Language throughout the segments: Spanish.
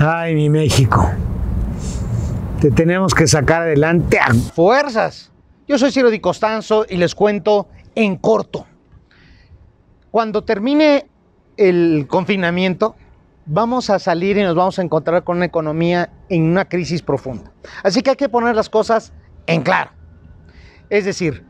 Ay, mi México. Te tenemos que sacar adelante a fuerzas. Yo soy Ciro Di Costanzo y les cuento en corto. Cuando termine el confinamiento, vamos a salir y nos vamos a encontrar con una economía en una crisis profunda. Así que hay que poner las cosas en claro. Es decir,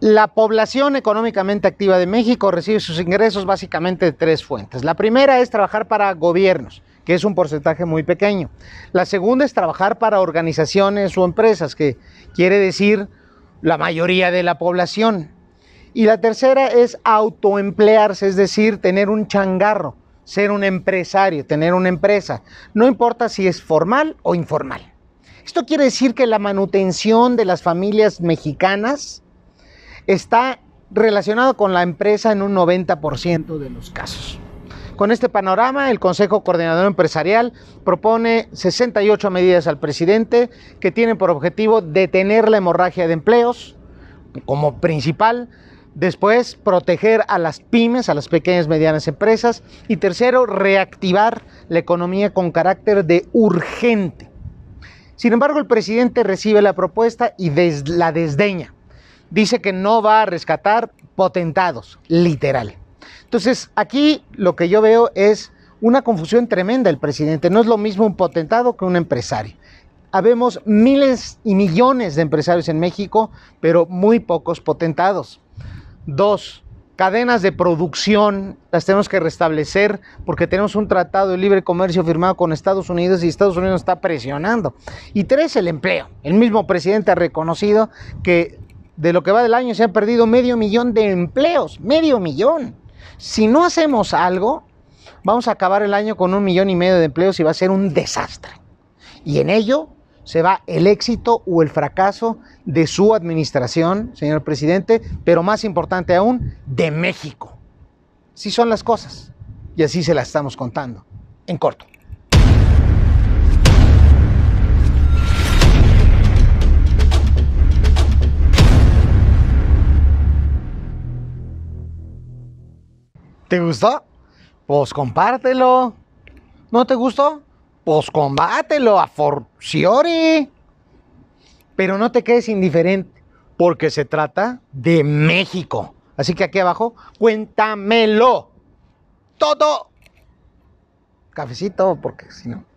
la población económicamente activa de México recibe sus ingresos básicamente de tres fuentes. La primera es trabajar para gobiernos, que es un porcentaje muy pequeño. La segunda es trabajar para organizaciones o empresas, que quiere decir la mayoría de la población. Y la tercera es autoemplearse, es decir, tener un changarro, ser un empresario, tener una empresa, no importa si es formal o informal. Esto quiere decir que la manutención de las familias mexicanas está relacionada con la empresa en un 90% de los casos. Con este panorama, el Consejo Coordinador Empresarial propone 68 medidas al presidente que tienen por objetivo detener la hemorragia de empleos como principal, Después, proteger a las pymes, a las pequeñas y medianas empresas. Y tercero, reactivar la economía con carácter de urgente. Sin embargo, el presidente recibe la propuesta y la desdeña. Dice que no va a rescatar potentados, literal. Entonces, aquí lo que yo veo es una confusión tremenda el presidente. No es lo mismo un potentado que un empresario. Habemos miles y millones de empresarios en México, pero muy pocos potentados. Dos, cadenas de producción las tenemos que restablecer porque tenemos un tratado de libre comercio firmado con Estados Unidos y Estados Unidos está presionando. Y tres, el empleo. El mismo presidente ha reconocido que de lo que va del año se han perdido medio millón de empleos, medio millón. Si no hacemos algo, vamos a acabar el año con un millón y medio de empleos y va a ser un desastre. Y en ello se va el éxito o el fracaso de su administración, señor presidente, pero más importante aún, de México. Así son las cosas y así se las estamos contando, en corto. ¿Te gustó? Pues compártelo. ¿No te gustó? Pues combátelo a forciori. Pero no te quedes indiferente, porque se trata de México. Así que aquí abajo, cuéntamelo. Todo. Cafecito, porque si no.